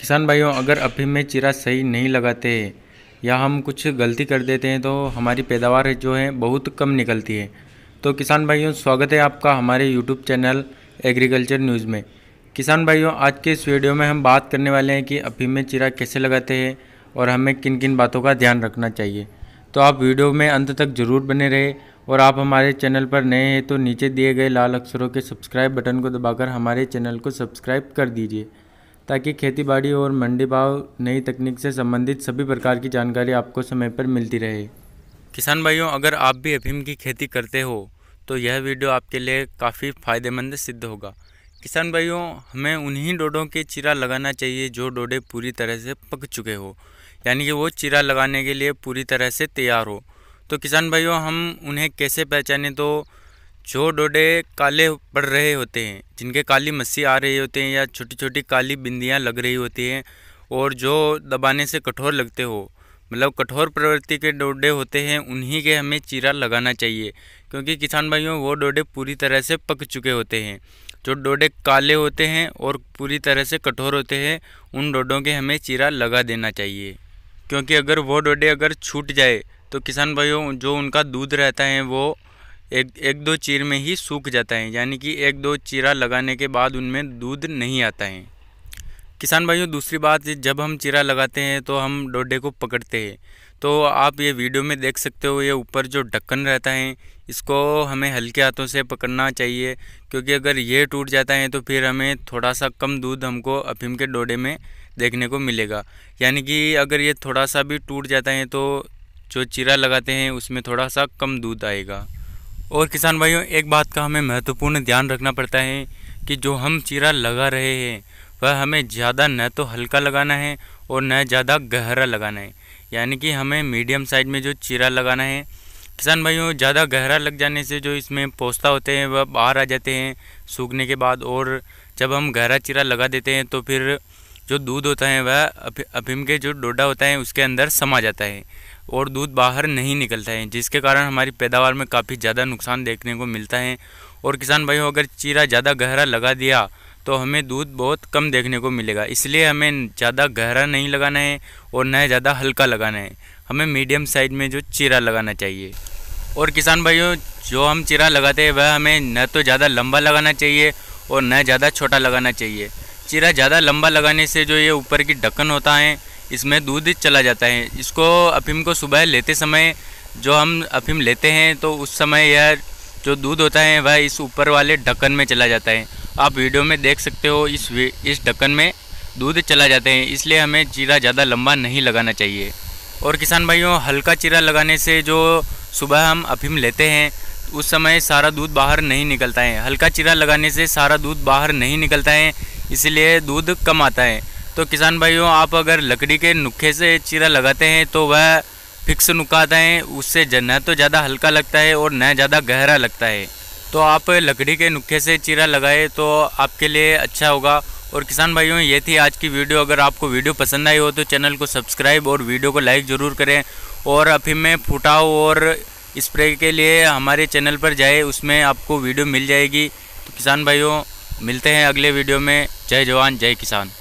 किसान भाइयों अगर अभी में चिरा सही नहीं लगाते या हम कुछ गलती कर देते हैं तो हमारी पैदावार जो है बहुत कम निकलती है तो किसान भाइयों स्वागत है आपका हमारे यूट्यूब चैनल एग्रीकल्चर न्यूज़ में किसान भाइयों आज के इस वीडियो में हम बात करने वाले हैं कि अभी में चिरा कैसे लगाते हैं और हमें किन किन बातों का ध्यान रखना चाहिए तो आप वीडियो में अंत तक ज़रूर बने रहे और आप हमारे चैनल पर नए हैं तो नीचे दिए गए लाल अक्षरों के सब्सक्राइब बटन को दबाकर हमारे चैनल को सब्सक्राइब कर दीजिए ताकि खेतीबाड़ी और मंडी भाव नई तकनीक से संबंधित सभी प्रकार की जानकारी आपको समय पर मिलती रहे किसान भाइयों अगर आप भी अफीम की खेती करते हो तो यह वीडियो आपके लिए काफ़ी फ़ायदेमंद सिद्ध होगा किसान भाइयों हमें उन्हीं डोडों के चिरा लगाना चाहिए जो डोडे पूरी तरह से पक चुके हो यानी कि वो चिरा लगाने के लिए पूरी तरह से तैयार हो तो किसान भाइयों हम उन्हें कैसे पहचाने तो जो डोडे काले पड़ रहे होते हैं जिनके काली मस्सी आ रही होते हैं या छोटी छोटी काली बिंदियाँ लग रही होती हैं और जो दबाने से कठोर लगते हो मतलब कठोर प्रवृत्ति के डोडे होते हैं उन्हीं के हमें चीरा लगाना चाहिए क्योंकि किसान भाइयों वो डोडे पूरी तरह से पक चुके होते हैं जो डोडे काले होते हैं और पूरी तरह से कठोर होते हैं उन डोडों के हमें चीरा लगा देना चाहिए क्योंकि अगर वो डोडे अगर छूट जाए तो किसान भाइयों जो उनका दूध रहता है वो एक एक दो चीर में ही सूख जाता है यानी कि एक दो चीरा लगाने के बाद उनमें दूध नहीं आता है किसान भाइयों दूसरी बात जब हम चीरा लगाते हैं तो हम डोडे को पकड़ते हैं तो आप ये वीडियो में देख सकते हो ये ऊपर जो ढक्कन रहता है इसको हमें हल्के हाथों से पकड़ना चाहिए क्योंकि अगर ये टूट जाता है तो फिर हमें थोड़ा सा कम दूध हमको अफीम के डोडे में देखने को मिलेगा यानी कि अगर ये थोड़ा सा भी टूट जाता है तो जो चीरा लगाते हैं उसमें थोड़ा सा कम दूध आएगा और किसान भाइयों एक बात का हमें महत्वपूर्ण ध्यान रखना पड़ता है कि जो हम चीरा लगा रहे हैं वह हमें ज़्यादा न तो हल्का लगाना है और न ज़्यादा गहरा लगाना है यानी कि हमें मीडियम साइज में जो चीरा लगाना है किसान भाइयों ज़्यादा गहरा लग जाने से जो इसमें पोस्ता होते हैं वह बाहर आ जाते हैं सूखने के बाद और जब हम गहरा चीरा लगा देते हैं तो फिर जो दूध होता है वह अफीम के जो डोडा होता है उसके अंदर समा जाता है और दूध बाहर नहीं निकलता है जिसके कारण हमारी पैदावार में काफ़ी ज़्यादा नुकसान देखने को मिलता है और किसान भाइयों अगर चीरा ज़्यादा गहरा लगा दिया तो हमें दूध बहुत कम देखने को मिलेगा इसलिए हमें ज़्यादा गहरा नहीं लगाना है और न ज़्यादा हल्का लगाना है हमें मीडियम साइज में जो चीरा लगाना चाहिए और किसान भाइयों जो हम चीरा लगाते हैं वह हमें न तो ज़्यादा लंबा लगाना चाहिए और न ज़्यादा छोटा लगाना चाहिए चीरा ज़्यादा लंबा लगाने से जो ये ऊपर की ढक्कन होता है इसमें दूध चला जाता है इसको अफीम को सुबह लेते समय जो हम अफीम लेते हैं तो उस समय यह जो दूध होता है वह इस ऊपर वाले ढक्कन में चला जाता है आप वीडियो में देख सकते हो इस इस ढक्कन में दूध चला जाते हैं इसलिए हमें चीरा ज़्यादा लंबा नहीं लगाना चाहिए और किसान भाइयों हल्का चीरा लगाने से जो सुबह हम अफीम लेते हैं उस समय सारा दूध बाहर नहीं निकलता है हल्का चीरा लगाने से सारा दूध बाहर नहीं निकलता है इसलिए दूध कम आता है तो किसान भाइयों आप अगर लकड़ी के नुक्खे से चीरा लगाते हैं तो वह फिक्स नुक्का आता है उससे न तो ज़्यादा हल्का लगता है और न ज़्यादा गहरा लगता है तो आप लकड़ी के नुक्खे से चीरा लगाए तो आपके लिए अच्छा होगा और किसान भाइयों ये थी आज की वीडियो अगर आपको वीडियो पसंद आई हो तो चैनल को सब्सक्राइब और वीडियो को लाइक ज़रूर करें और अभी मैं फुटाओ और स्प्रे के लिए हमारे चैनल पर जाए उसमें आपको वीडियो मिल जाएगी तो किसान भाइयों मिलते हैं अगले वीडियो में जय जवान जय किसान